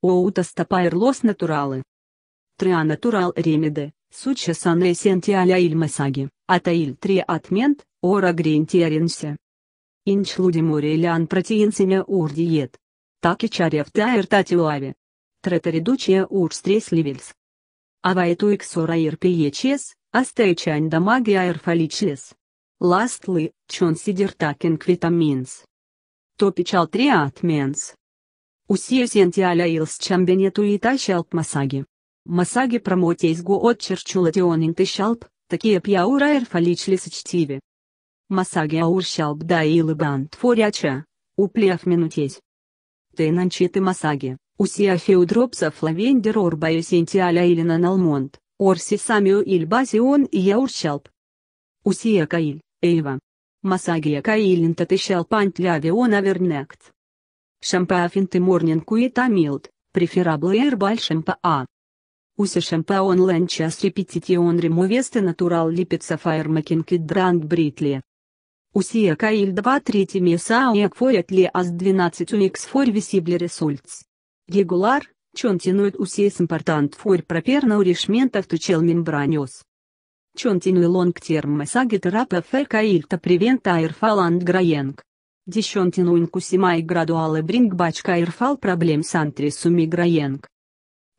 натуралы. А натурал Outastapar los naturales. Trea natural remede, sucesan esentia il mesagi, atail Инч atment, море grentiarense. Инчлудимурелиан ур диет. Так и чарев таиртатиуави. Треторедучия урстрес ливельс. Авайтуиксора ирпиечес, астейчань да магия ирфаличлес. Ластлы, чон сидертакинг витаминс. три триатменс. Усиесенти аляилс чамбенету и тащалп масаги. Масаги промотейсгу отчерчулатионин тыщалп, такие пьяура эрфаличли сочтиве. Масаги аурщалп да илыбан творяча, уплев минутесь. Ты нанчиты масаги, усия феудропса флавендер орбаю сенти аля илина налмонт, орси самию ильбазион и яурщалп. Усия каиль, эйва. Масагия каилин татыщалпант лявион авернект. Шампаофин ты морнинг уитамилд, преферабла эрбаль шампаа. Усе шампаон ленчас репетитион ремовесты натурал липица фаермакинг Макинки дранг бритли. Усия каиль 2 трети меса уэкфорят ли аз 12 уэксфор висибли ресульц. Регулар, чонтинует усейс импортант фор пропер науришментов тучел мембраниос. Чонтинуй лонг терм месагит рапа фэр каильта превента аирфаланд граенг. Десчонтину инкусима и градуалы брингбачка ирфал проблем с антрису миграенг.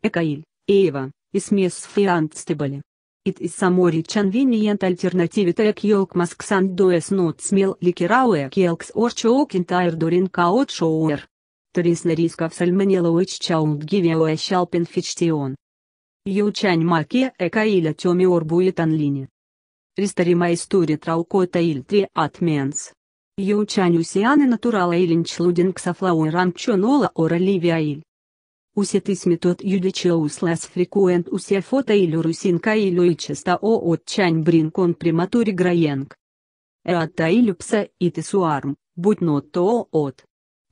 Экаиль, Эева, исмес фиантстебали. Ит из самори чанвиниент альтернативита эк елк масксан дуэс нот смел ликерауэ келкс орчоокин тайр дурин каот шоуэр. Трис на рисков сальманелоуэч чаунд гивеуэ щалпин фичтион. Ючань маке экаиля теми орбует анлине. Рестарима история траукота иль три отменс. Юнчань Усиана Натурала Илин Члудинкса Флауэран Чонола Ора Усе Усетыс метод юдичиус лас фрикуент усе фото или русинка или чисто о от чань бринкон приматури граенг. Эатта или пса и тесуарм, будь нот то от.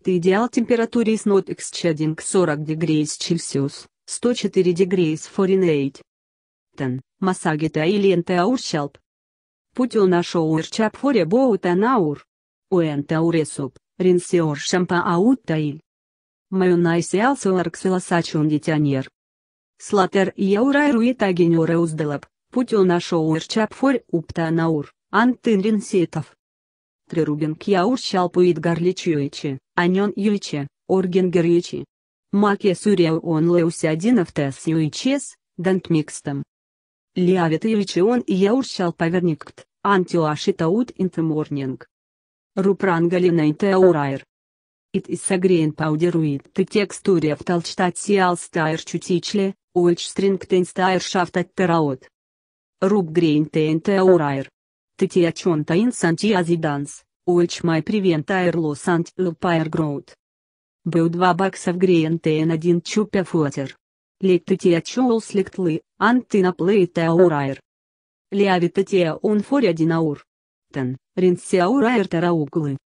Ты идеал температуре с нот эксчадинг 40 дегрейс Цельсиус, 104 дегрейс Форинейт. Тен, массагита или энтеаурщалп. Путил нашел урчап форе боутанаур. Uentaure soup, rinseor shampa autail. Майонайсе алсуар ксиласачун дитянер. Слатер яурай руита генюре узделап, путюна шоуэр чапфорь уптанаур, антын ринсетов. Трирубинг яур щалпуит гарличуичи, анен юичи, оргенгеричи. Маке сурья он леусядин автес юичес, дантмикстам. Лиавит юичи он яур щалпаверникт, таут интеморнинг. Рупрангалинайте Урайр. It is a grain powder with the texture of Talstatialstair чутичле, which strengthens shaft at teraot. Rub grain tente Urayr. Titiachonta in santiazidans, which may prevent air loss and lupire growth. B2 баксов греен ТН1 чупя фотер. Литтития чоулс ликтлы, антина плейтеаурайр. Лиавитития он форя динаур. Тен, Ринсиаура Эртера углы.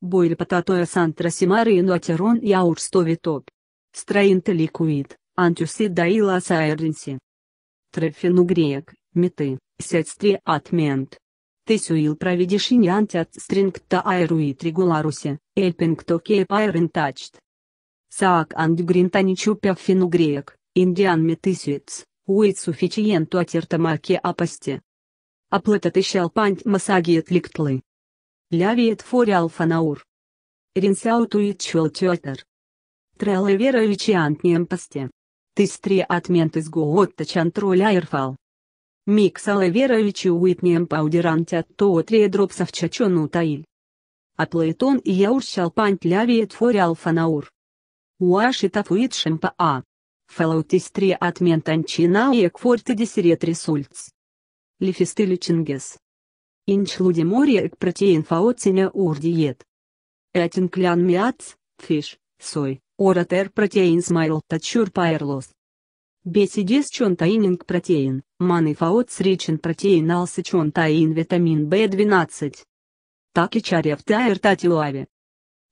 Бойлпататоя Сантра Симары Нуатерон стови Топ. Строинта Ликуид, Антюси Даила Сайринси. Трефину Грек, Меты, Сетстри Атмент. Тесюил проведишини антят стрингта аэруит регуларусе, эльпингто кеп аэрентачт. Саак андгринтаничу пяффину грек, индиан метысюец, уит фичиенту атертамаке апасте. Оплătătăși панть măsaghiet lictlы. Лявиет фори алфанаур. Ринсаутуит чуал тетер. Трелы вероичиантнием пасте. Тыстри отмент из гуотта чантроля ирфал. Миксала вероичи уитнием паудирантят тоотре дропсов чачону таиль. Аплаэтон и яурщал пант лявиет фори алфанаур. Уаши тафуит шемпа а. Фелаутистри отмент анчина и экфорте десерет ресульц. Лифистили Инч Инчлуди море к протеин фаоциня урдиет. Этин клян миац, фиш, сой, оратер протеин смайл тачур пайрлос. Бесидес чон таининг протеин, маны фаоц речен протеин алсы чон таин витамин б 12 Так и чарев таир татилуави.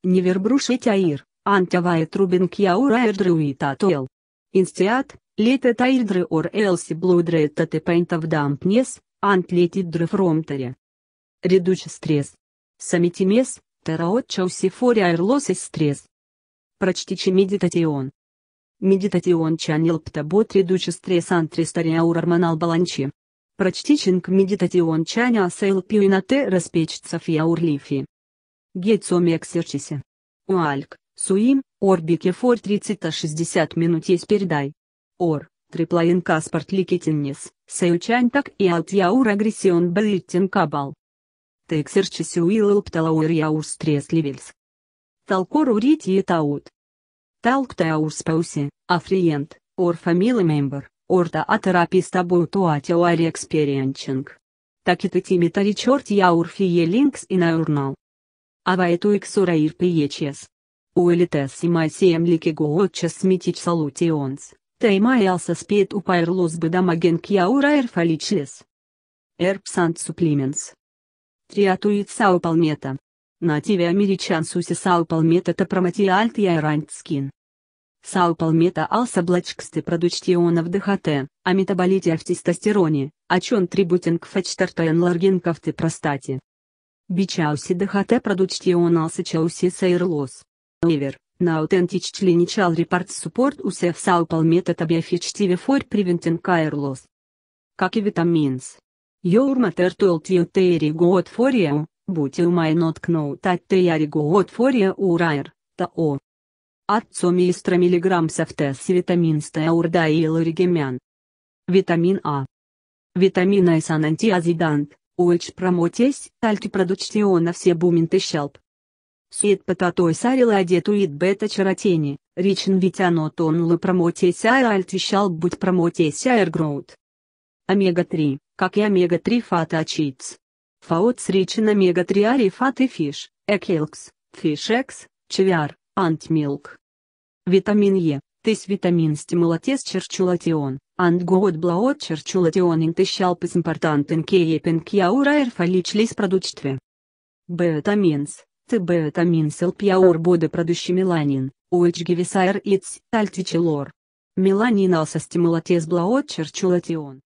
Невербрушить аир, антявая трубинг яур аир друитатуэл. Инстиат, Lieteta ildre or else blodrøytete paint of dampness, ant letidre from tere. Reduce stress. Самитимес, тераотчаусифория airs стресс. Прочтичи медитатион. Медитатион чанил птабот редучи стресс антристария арманал баланчи. Прочтичинг медитатион чаня а сейл пьюинате распечца фиаурлифи. Гецоми эксерчисе. Уальк, суим, орбике фор 30-60 минут есть передай. Ор, Триплаин Каспорт Ликитиннис, так и Алтьяур Агрессион Бейтин Кабал. Тексерчисюилл Пталауэр Яур Стресливельс. Талкор Урити и Таут. таур Спауси, Африент, Ор Фамила Мембер, Орта Атерапист Абутуати Уари Экспериенчинг. Такиты Тимитари Чорт Яур Фие Линкс и Наурнал. Аваэту Иксураир Пиечес. Уэлитес и лики Ликигуотчес Митич Салутионс. Таймаялса спеет упайр лос бедамаген кьяураэр фоличлес. Эрпсант суплименс. Триатуит сау Нативе америчан суси сау палмета топромати альт яйрантскин. Сау палмета алса блачксты продучтионов ДХТ, а метаболите в тестостероне, а чон трибутинг фачтартоен ларгинков ты простати. Бичауси ДХТ продучтион алса чауси сайрлос. Эвер на autentici clinical report support usef sau palmetet abia effective for preventing care loss. Как и vitamins. Your matter to ultioteri god for you, but you may not know that they are god for you or are, ta o. Атцомистра миллиграмм софтес витамин стеурда и лоригемян. Витамин А. Витамин А сан антиазидант, уэч промотесь, тальки продуктиона все бументы щелп. Сиет пататой сарила одетуит бета чаратени, ричен витяно тонула промотеся и альтвищал будь промотеся эргроуд. Омега-3, как и омега-3 фата очиц. Фаоц ричен омега-3 ари фаты фиш, экелкс, фишекс, чевиар, антмилк. Витамин Е, тыс витамин стимулатес черчулатион, and god blaot черчулатион интыщал пес импортантен кеепен кьяура эрфаличлис продучтве. Бетаминс, T-бета-минсел пьяур бода продущий меланин, уэчгивисаер иц, альтвичелор. Меланин алса стимулатез блаотчер